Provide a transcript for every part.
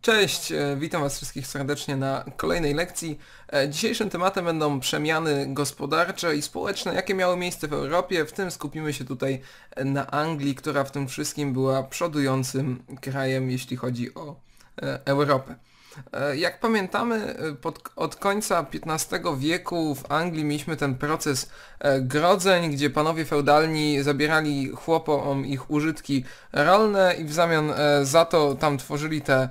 Cześć, e, witam Was wszystkich serdecznie na kolejnej lekcji. E, dzisiejszym tematem będą przemiany gospodarcze i społeczne, jakie miały miejsce w Europie, w tym skupimy się tutaj na Anglii, która w tym wszystkim była przodującym krajem, jeśli chodzi o e, Europę. E, jak pamiętamy, e, pod, od końca XV wieku w Anglii mieliśmy ten proces e, grodzeń, gdzie panowie feudalni zabierali chłopom ich użytki rolne i w zamian za to tam tworzyli te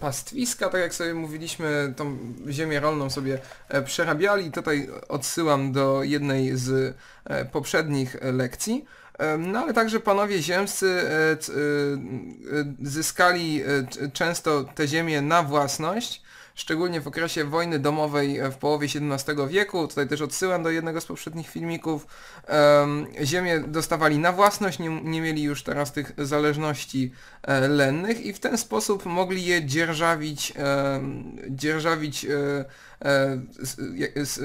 pastwiska, tak jak sobie mówiliśmy, tą ziemię rolną sobie przerabiali. Tutaj odsyłam do jednej z poprzednich lekcji. No ale także panowie ziemscy e, e, e, zyskali często te ziemie na własność, szczególnie w okresie wojny domowej w połowie XVII wieku, tutaj też odsyłam do jednego z poprzednich filmików, ziemię dostawali na własność, nie, nie mieli już teraz tych zależności lennych i w ten sposób mogli je dzierżawić, dzierżawić E, z, z,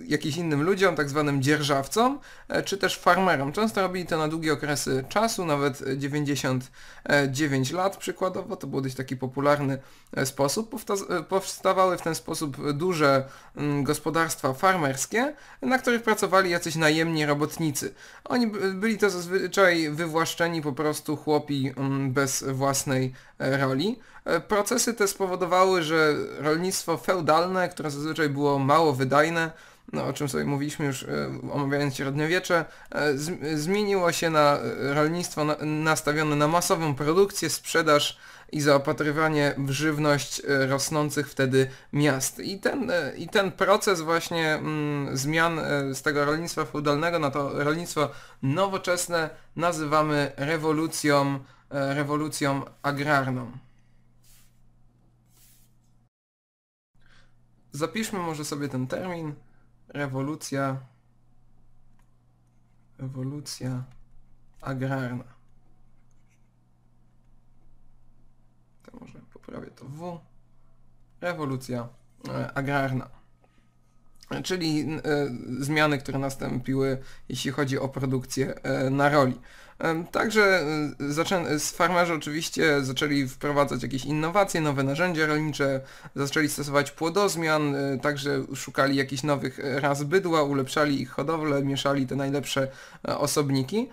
e, jakimś innym ludziom, tak zwanym dzierżawcom, e, czy też farmerom. Często robili to na długie okresy czasu, nawet 99 lat przykładowo, to był dość taki popularny sposób. powstawały w ten sposób duże mm, gospodarstwa farmerskie, na których pracowali jacyś najemni robotnicy. Oni byli to zazwyczaj wywłaszczeni po prostu chłopi mm, bez własnej roli. E, procesy te spowodowały, że rolnictwo feudalne, które zazwyczaj było mało wydajne, no, o czym sobie mówiliśmy już e, omawiając średniowiecze, e, zmieniło się na rolnictwo nastawione na masową produkcję, sprzedaż i zaopatrywanie w żywność rosnących wtedy miast. I ten, i ten proces właśnie mm, zmian z tego rolnictwa feudalnego na to rolnictwo nowoczesne nazywamy rewolucją, rewolucją agrarną. Zapiszmy może sobie ten termin. Rewolucja. Rewolucja agrarna. To może poprawię to W. Rewolucja e, agrarna. Czyli e, zmiany, które nastąpiły, jeśli chodzi o produkcję e, na roli. Także y, farmerzy oczywiście zaczęli wprowadzać jakieś innowacje, nowe narzędzia rolnicze, zaczęli stosować płodozmian, y, także szukali jakichś nowych y, ras bydła, ulepszali ich hodowlę, mieszali te najlepsze e, osobniki.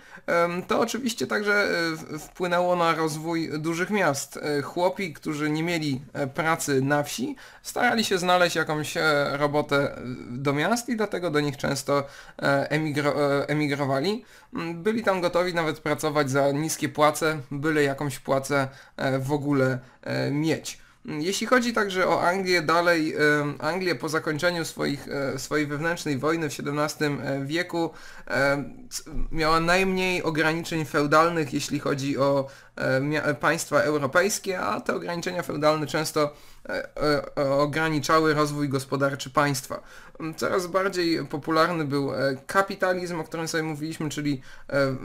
To oczywiście także e, wpłynęło na rozwój dużych miast. E, chłopi, którzy nie mieli pracy na wsi, starali się znaleźć jakąś robotę do miast i dlatego do nich często emigro emigrowali. Mm, byli tam gotowi nawet nawet pracować za niskie płace, byle jakąś płacę e, w ogóle e, mieć. Mm, jeśli chodzi także o Anglię dalej, Anglię po zakończeniu swoich, e, swojej wewnętrznej wojny w XVII e, wieku miała najmniej ograniczeń feudalnych, jeśli chodzi o e, państwa europejskie, a te ograniczenia feudalne często ograniczały rozwój gospodarczy państwa. Mm, coraz bardziej popularny był kapitalizm, o którym sobie mówiliśmy, czyli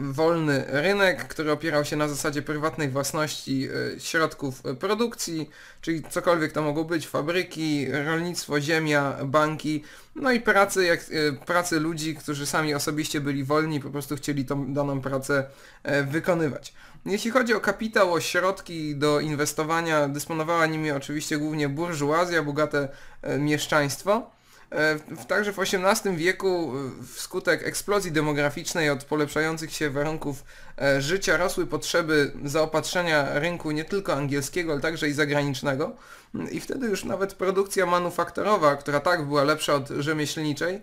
wolny rynek, który opierał się na zasadzie prywatnej własności środków produkcji, czy czyli cokolwiek to mogło być, fabryki, rolnictwo, ziemia, banki, no i pracy, jak, e, pracy ludzi, którzy sami osobiście byli wolni, po prostu chcieli tą daną pracę e, wykonywać. Jeśli chodzi o kapitał, o środki do inwestowania, dysponowała nimi oczywiście głównie burżuazja, bogate e, mieszczaństwo. E, w, także w XVIII wieku e, wskutek eksplozji demograficznej od polepszających się warunków e, życia rosły potrzeby zaopatrzenia rynku nie tylko angielskiego, ale także i zagranicznego. Mm, I wtedy już nawet produkcja manufaktorowa, która tak była lepsza od rzemieślniczej,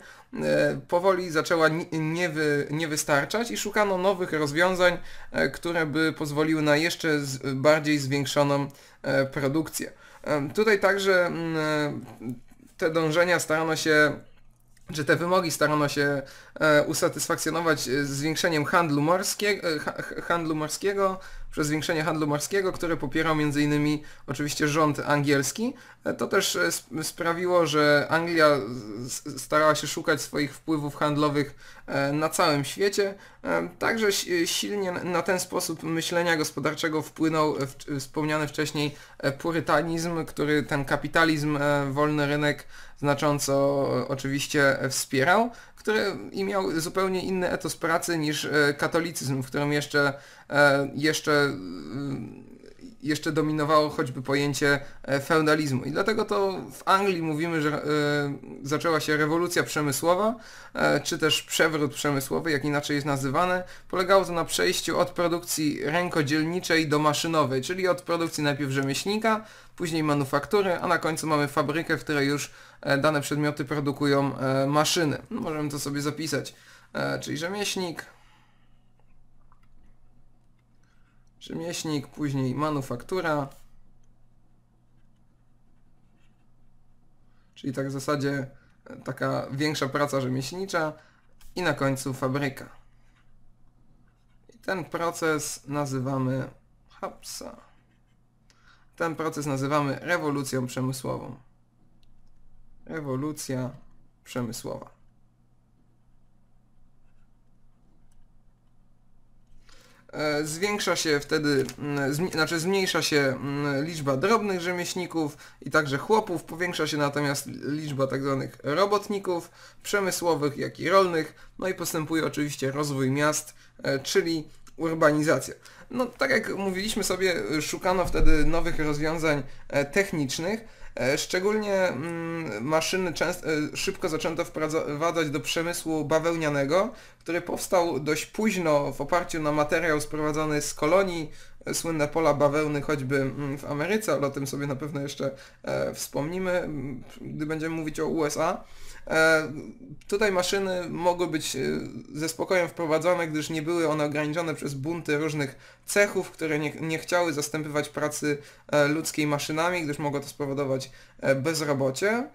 powoli zaczęła nie, wy, nie wystarczać i szukano nowych rozwiązań, które by pozwoliły na jeszcze bardziej zwiększoną produkcję. Tutaj także mm, te dążenia starano się że te wymogi starano się e, usatysfakcjonować e, zwiększeniem handlu, morskiego, e, handlu morskiego, przez zwiększenie handlu morskiego, które popierał m.in. oczywiście rząd angielski. E, to też e, sprawiło, że Anglia starała się szukać swoich wpływów handlowych e, na całym świecie. Także silnie na ten sposób myślenia gospodarczego wpłynął wspomniany wcześniej purytanizm, który ten kapitalizm, wolny rynek znacząco oczywiście wspierał który i miał zupełnie inny etos pracy niż e, katolicyzm, w którym jeszcze, e, jeszcze jeszcze dominowało choćby pojęcie e, feudalizmu. I dlatego to w Anglii mówimy, że e, zaczęła się rewolucja przemysłowa, e, czy też przewrót przemysłowy, jak inaczej jest nazywane. Polegało to na przejściu od produkcji rękodzielniczej do maszynowej, czyli od produkcji najpierw rzemieślnika, później manufaktury, a na końcu mamy fabrykę, w której już dane przedmioty produkują maszyny. Możemy to sobie zapisać. Czyli rzemieślnik, Rzemieślnik, później manufaktura. Czyli tak w zasadzie e, taka większa praca rzemieślnicza i na końcu fabryka. I ten proces nazywamy hapsa. Ten proces nazywamy rewolucją przemysłową. Rewolucja przemysłowa. E, zwiększa się wtedy, mm, znaczy zmniejsza się mm, liczba drobnych rzemieślników i także chłopów, powiększa się natomiast liczba tak zwanych robotników przemysłowych, jak i rolnych, no i postępuje oczywiście rozwój miast, e, czyli urbanizacja. No tak jak mówiliśmy sobie, e, szukano wtedy nowych rozwiązań technicznych, E, szczególnie mm, maszyny często, e, szybko zaczęto wprowadzać do przemysłu bawełnianego, który powstał dość późno w oparciu na materiał sprowadzony z kolonii, słynne pola bawełny choćby mm, w Ameryce, ale o tym sobie na pewno jeszcze e, wspomnimy, mm, gdy będziemy mówić o USA. E, tutaj maszyny mogły być e, ze spokojem wprowadzone, gdyż nie były one ograniczone przez bunty różnych cechów, które nie, nie chciały zastępywać pracy ludzkiej maszynami, gdyż mogło to spowodować bezrobocie.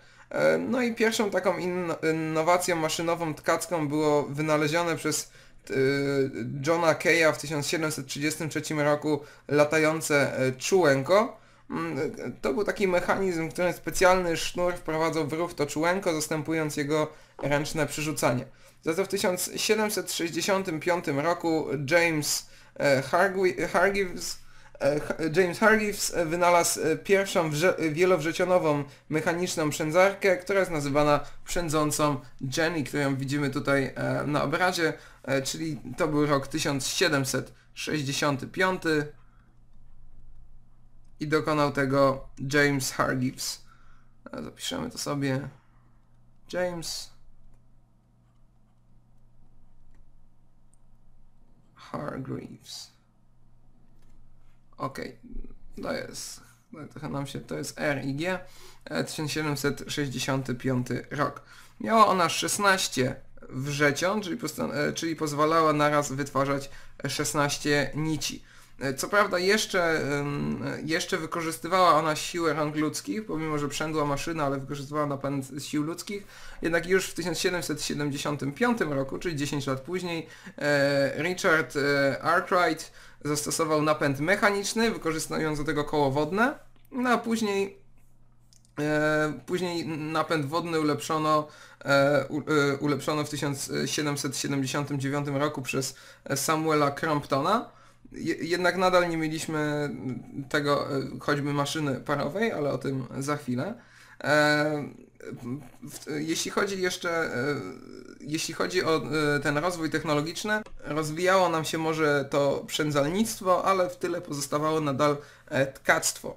No i pierwszą taką innowacją maszynową tkacką było wynalezione przez Y, Johna Keya w 1733 roku latające y, czułenko. Mm, to był taki mechanizm, który specjalny sznur wprowadzał w ruch to czułenko, zastępując jego ręczne przerzucanie. Za to w 1765 roku James e, Hargives, e, James Hargives wynalazł e, pierwszą wielowrzecionową mechaniczną przędzarkę, która jest nazywana przędzącą Jenny, którą widzimy tutaj na obrazie. E, czyli to był rok 1765 i dokonał tego James Hargives. E, zapiszemy to sobie. James Hargreaves. Okej. to jest, no, trochę nam się, to jest R i G, 1765 e, rok. Miała ona 16 wrzecią, czyli, e, czyli pozwalała naraz wytwarzać 16 nici. E, co prawda jeszcze, jeszcze wykorzystywała ona siłę rąk ludzkich, pomimo że przędła maszyna, ale wykorzystywała napęd sił ludzkich, jednak już w 1775 roku, czyli 10 lat później, e, Richard Arkwright zastosował napęd mechaniczny, wykorzystując do tego koło wodne, no a później E, później napęd wodny ulepszono, e, e, ulepszono w 1779 roku przez Samuela Cromptona. Jednak nadal nie mieliśmy tego choćby maszyny parowej, ale o tym za chwilę. Jeśli chodzi jeszcze, jeśli chodzi o ten rozwój technologiczny, rozwijało nam się może to przędzalnictwo, ale w tyle pozostawało nadal tkactwo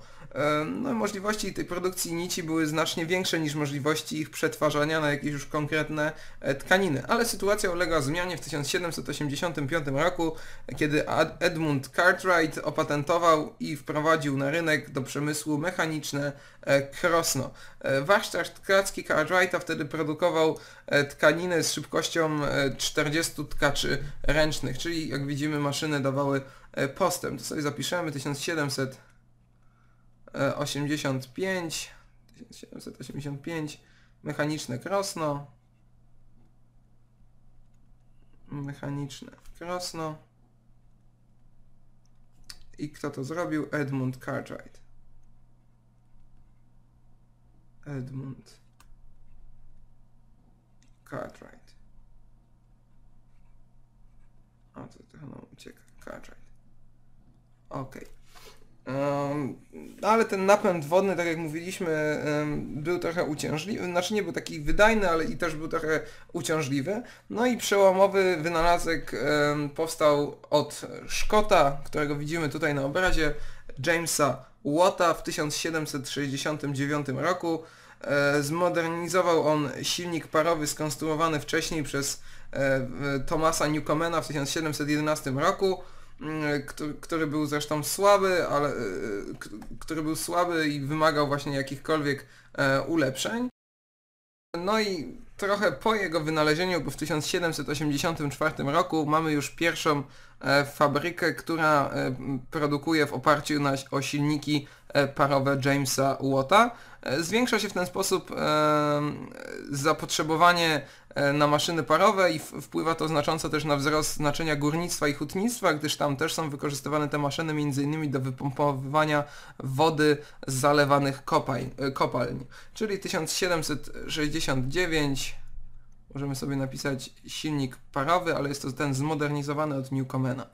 no, możliwości tej produkcji nici były znacznie większe niż możliwości ich przetwarzania na jakieś już konkretne e, tkaniny. Ale sytuacja ulega zmianie w 1785 roku, kiedy Edmund Cartwright opatentował i wprowadził na rynek do przemysłu mechaniczne e, krosno. E, warsztat tkacki Cartwrighta wtedy produkował tkaniny z szybkością 40 tkaczy ręcznych, czyli jak widzimy maszyny dawały postęp. To sobie zapiszemy 1700 85, 1785, mechaniczne krosno, mechaniczne krosno i kto to zrobił? Edmund Cartwright. Edmund Cartwright. O, to trochę nam ucieka. Cartwright. Okej. Okay ale ten napęd wodny, tak jak mówiliśmy, był trochę uciążliwy, znaczy nie był taki wydajny, ale i też był trochę uciążliwy. No i przełomowy wynalazek powstał od Szkota, którego widzimy tutaj na obrazie, Jamesa Watta w 1769 roku. E, zmodernizował on silnik parowy skonstruowany wcześniej przez e, Thomasa Newcomena w 1711 roku Mm, e, który, był zresztą słaby, ale e, e, który był słaby i wymagał właśnie jakichkolwiek ulepszeń. No i trochę po jego wynalezieniu, bo w 1784 roku mamy już pierwszą fabrykę, która produkuje w oparciu na, o silniki parowe Jamesa Watta. E, zwiększa się w ten sposób e, zapotrzebowanie e, na maszyny parowe i wpływa to znacząco też na wzrost znaczenia górnictwa i hutnictwa, gdyż tam też są wykorzystywane te maszyny m.in. do wypompowywania wody z zalewanych kopalń. kopalń. Czyli 1769 możemy sobie napisać silnik parowy, ale jest to ten zmodernizowany od Newcomena.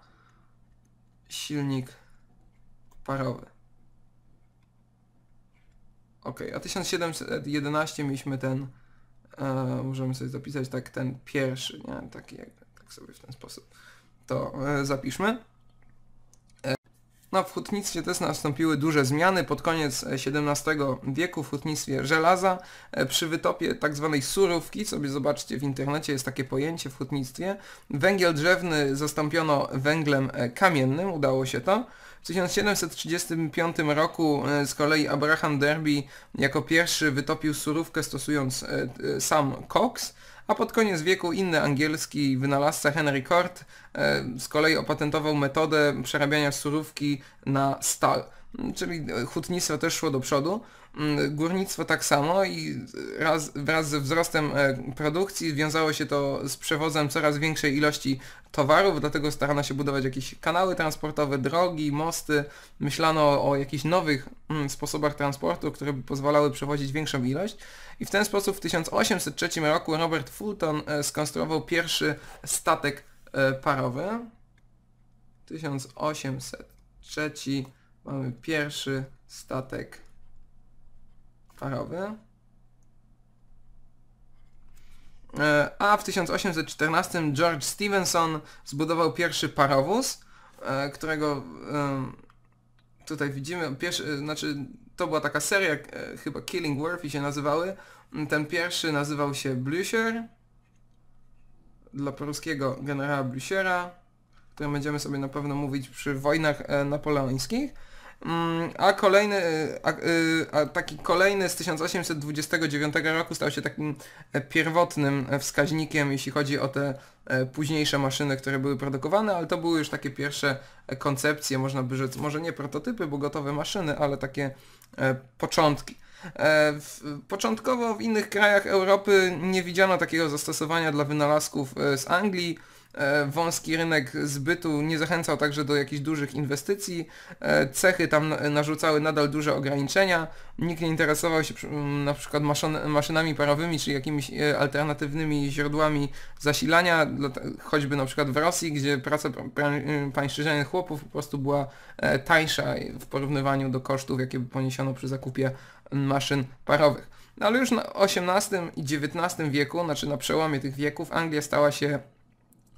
Silnik parowy. Okej, okay, a 1711 mieliśmy ten, e, możemy sobie zapisać tak ten pierwszy, nie? Taki tak sobie w ten sposób to e, zapiszmy. E, no, w hutnictwie też nastąpiły duże zmiany. Pod koniec XVII e, wieku w hutnictwie żelaza e, przy wytopie tzw. Tak surówki, sobie zobaczcie w internecie, jest takie pojęcie w hutnictwie, węgiel drzewny zastąpiono węglem e, kamiennym, udało się to. W 1735 roku e, z kolei Abraham Derby jako pierwszy wytopił surówkę stosując e, e, sam Cox, a pod koniec wieku inny angielski wynalazca Henry Cort z kolei opatentował metodę przerabiania surówki na stal. Mm, czyli e, hutnictwo też szło do przodu, mm, górnictwo tak samo i raz, wraz ze wzrostem e, produkcji wiązało się to z przewozem coraz większej ilości towarów, dlatego starano się budować jakieś kanały transportowe, drogi, mosty, myślano o jakichś nowych mm, sposobach transportu, które by pozwalały przewozić większą ilość i w ten sposób w 1803 roku Robert Fulton e, skonstruował pierwszy statek parowy. 1803 Mamy pierwszy statek parowy. E, a w 1814 George Stevenson zbudował pierwszy parowóz, e, którego e, tutaj widzimy, pierwszy, znaczy to była taka seria, chyba Killing Worthy się nazywały. Ten pierwszy nazywał się Blücher, dla polskiego generała Blüchera, o którym będziemy sobie na pewno mówić przy wojnach napoleońskich. Mm, a kolejny, y, a, y, a taki kolejny z 1829 roku stał się takim e, pierwotnym e, wskaźnikiem, jeśli chodzi o te e, późniejsze maszyny, które były produkowane, ale to były już takie pierwsze koncepcje, można by rzec, może nie prototypy, bo gotowe maszyny, ale takie początki. Początkowo w innych krajach Europy nie widziano takiego zastosowania dla wynalazków z Anglii. E, wąski rynek zbytu nie zachęcał także do jakichś dużych inwestycji, e, cechy tam narzucały nadal duże ograniczenia, nikt nie interesował się na przykład maszynami parowymi czy jakimiś e, alternatywnymi źródłami zasilania, choćby na przykład w Rosji, gdzie praca pańszczyźnianych chłopów po prostu była tańsza w porównywaniu do kosztów, jakie poniesiono przy zakupie maszyn parowych. No ale już na XVIII i XIX wieku, znaczy na przełomie tych wieków, Anglia stała się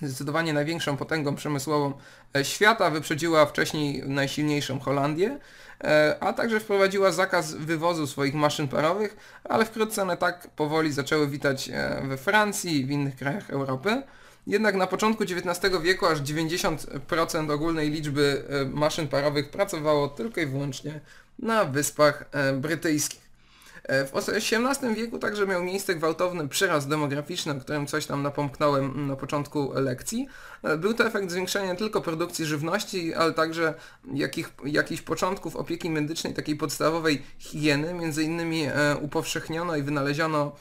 zdecydowanie największą potęgą przemysłową e, świata, wyprzedziła wcześniej najsilniejszą Holandię, e, a także wprowadziła zakaz wywozu swoich maszyn parowych, ale wkrótce one tak powoli zaczęły witać e, we Francji i w innych krajach Europy. Jednak na początku XIX wieku aż 90% ogólnej liczby maszyn parowych pracowało tylko i wyłącznie na Wyspach Brytyjskich. E, w XVIII wieku także miał miejsce gwałtowny przyrost demograficzny, o którym coś tam napomknąłem mm, na początku lekcji. E, był to efekt zwiększenia nie tylko produkcji żywności, ale także jakich, jakichś początków opieki medycznej, takiej podstawowej higieny. Między innymi e, upowszechniono i wynaleziono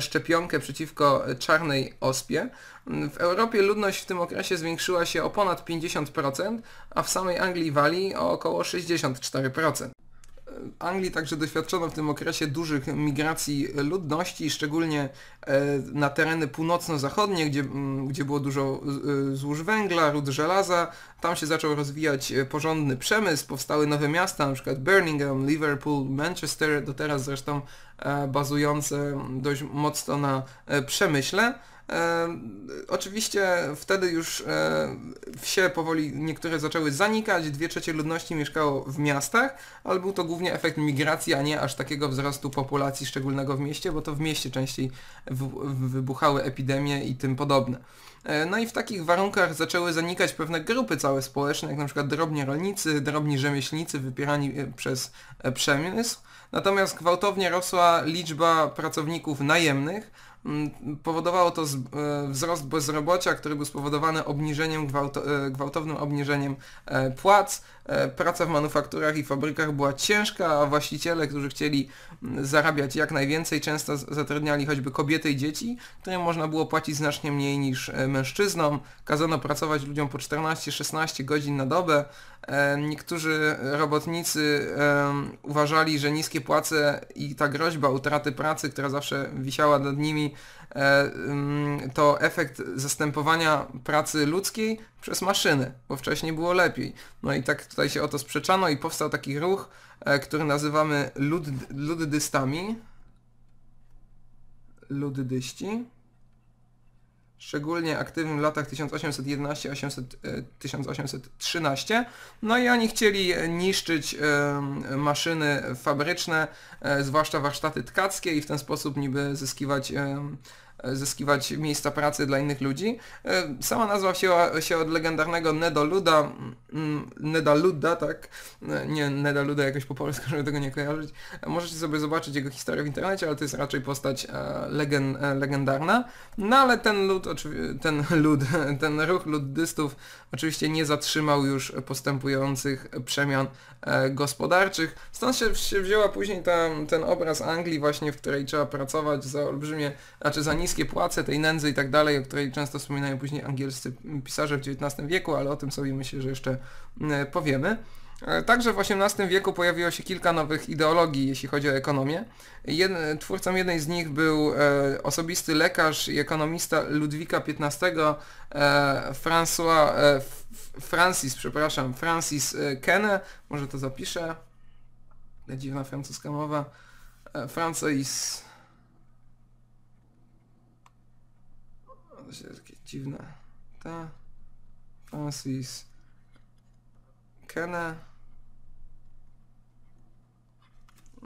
szczepionkę przeciwko czarnej ospie. W Europie ludność w tym okresie zwiększyła się o ponad 50%, a w samej Anglii Walii o około 64%. Anglii także doświadczono w tym okresie dużych migracji ludności, szczególnie e, na tereny północno-zachodnie, gdzie, gdzie było dużo e, złóż węgla, ród żelaza. Tam się zaczął rozwijać e, porządny przemysł, powstały nowe miasta, np. Birmingham, Liverpool, Manchester, do teraz zresztą bazujące dość mocno na przemyśle. E, oczywiście wtedy już e, wsie powoli niektóre zaczęły zanikać, dwie trzecie ludności mieszkało w miastach, ale był to głównie efekt migracji, a nie aż takiego wzrostu populacji szczególnego w mieście, bo to w mieście częściej w, wybuchały epidemie i tym podobne. E, no i w takich warunkach zaczęły zanikać pewne grupy całe społeczne, jak na przykład drobni rolnicy, drobni rzemieślnicy wypierani e, przez e, przemysł. Natomiast gwałtownie rosła liczba pracowników najemnych, Mm, powodowało to e, wzrost bezrobocia, który był spowodowany obniżeniem, e, gwałtownym obniżeniem e, płac. Praca w manufakturach i fabrykach była ciężka, a właściciele, którzy chcieli mm, zarabiać jak najwięcej, często zatrudniali choćby kobiety i dzieci, którym można było płacić znacznie mniej niż mężczyznom. Kazano pracować ludziom po 14-16 godzin na dobę niektórzy robotnicy uważali, że niskie płace i ta groźba utraty pracy, która zawsze wisiała nad nimi, e, to efekt zastępowania pracy ludzkiej przez maszyny, bo wcześniej było lepiej. No i tak tutaj się o to sprzeczano i powstał taki ruch, e, który nazywamy lud, luddystami. Luddyści szczególnie aktywnym w latach 1811-1813. E, no i oni chcieli niszczyć maszyny fabryczne, e, zwłaszcza warsztaty tkackie i w ten sposób niby zyskiwać zyskiwać miejsca pracy dla innych ludzi. E, sama nazwa wzięła się od legendarnego Nedaluda, mm, Nedaluda, tak? E, nie, Nedaluda jakoś po polsku, żeby tego nie kojarzyć. E, możecie sobie zobaczyć jego historię w internecie, ale to jest raczej postać legend, legendarna. No ale ten lud, ten lud, ten ruch luddystów Oczywiście nie zatrzymał już postępujących przemian e, gospodarczych. Stąd się, się wzięła później ten obraz Anglii właśnie, w której trzeba pracować za olbrzymie, znaczy za niskie płace, tej nędzy i tak dalej, o której często wspominają później angielscy pisarze w XIX wieku, ale o tym sobie myślę, że jeszcze mm, powiemy. E, także w XVIII wieku pojawiło się kilka nowych ideologii, jeśli chodzi o ekonomię. Jed twórcą jednej z nich był e, osobisty lekarz i ekonomista Ludwika XV, e, François, e, Francis, przepraszam, Francis e, Kenne, może to zapiszę, ta dziwna francuska mowa, e, Francis... To się takie dziwne. Ta... Francis... Kenne...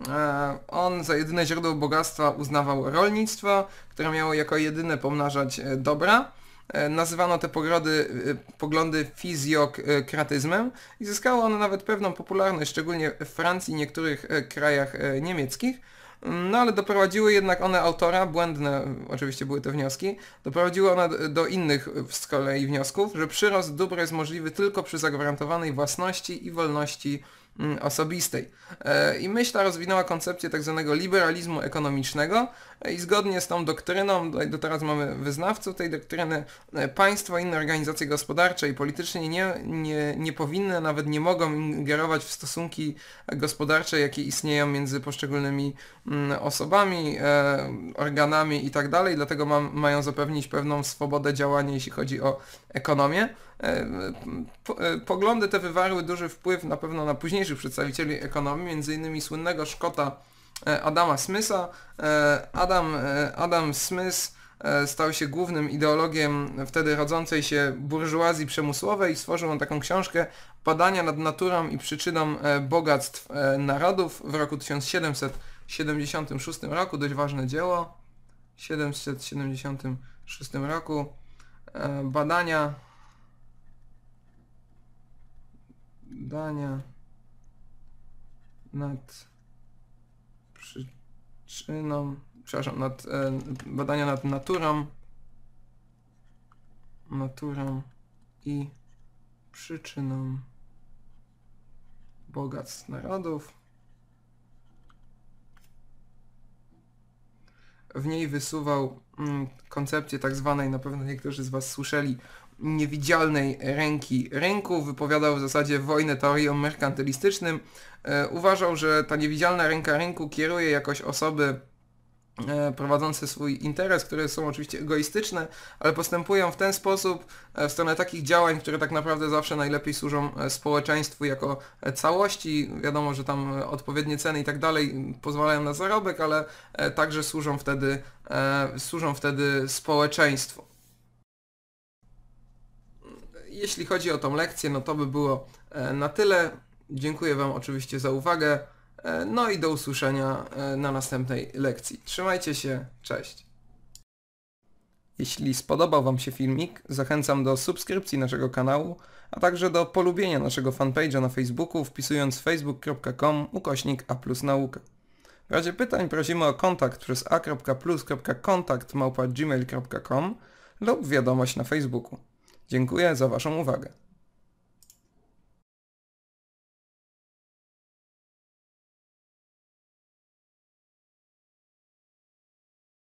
E, on za jedyne źródło bogactwa uznawał rolnictwo, które miało jako jedyne pomnażać e, dobra. E, nazywano te pogrody, poglądy fizjokratyzmem i zyskało one nawet pewną popularność, szczególnie w Francji i niektórych krajach niemieckich. Mm, no ale doprowadziły jednak one autora, błędne oczywiście były te wnioski, doprowadziły one do innych z kolei wniosków, że przyrost dóbr jest możliwy tylko przy zagwarantowanej własności i wolności Mm, osobistej. E, I myśl ta rozwinęła koncepcję tzw. Tak liberalizmu ekonomicznego e, i zgodnie z tą doktryną, do teraz mamy wyznawców tej doktryny, e, państwo, inne organizacje gospodarcze i polityczne nie, nie, nie powinny, nawet nie mogą ingerować w stosunki gospodarcze, jakie istnieją między poszczególnymi mm, osobami, organami itd. Tak Dlatego mam, mają zapewnić pewną swobodę działania, jeśli chodzi o ekonomię. E, e, poglądy te wywarły duży wpływ na pewno na późniejszych przedstawicieli ekonomii, m.in. słynnego Szkota e, Adama Smitha. Adam, Adam Smith stał się głównym ideologiem wtedy rodzącej się burżuazji przemysłowej i stworzył on taką książkę Badania nad naturą i przyczyną bogactw narodów w roku 1776 roku, dość ważne dzieło. 776 roku badania badania nad przyczyną, przepraszam, nad, e, badania nad naturą, naturą i przyczyną bogactw narodów. W niej wysuwał mm, koncepcję tak zwanej, na pewno niektórzy z Was słyszeli, niewidzialnej ręki rynku, wypowiadał w zasadzie wojnę teoriom merkantylistycznym. E, uważał, że ta niewidzialna ręka rynku kieruje jakoś osoby e, prowadzące swój interes, które są oczywiście egoistyczne, ale postępują w ten sposób e, w stronę takich działań, które tak naprawdę zawsze najlepiej służą społeczeństwu jako całości. Wiadomo, że tam odpowiednie ceny i tak dalej pozwalają na zarobek, ale także służą wtedy, służą wtedy społeczeństwu jeśli chodzi o tą lekcję, no to by było e, na tyle. Dziękuję Wam oczywiście za uwagę. E, no i do usłyszenia e, na następnej lekcji. Trzymajcie się, cześć. Jeśli spodobał Wam się filmik, zachęcam do subskrypcji naszego kanału, a także do polubienia naszego fanpage'a na Facebooku wpisując facebook.com ukośnik a plus naukę W razie pytań prosimy o kontakt przez a.plus.kontakt małpa lub wiadomość na Facebooku. Dziękuję za Waszą uwagę.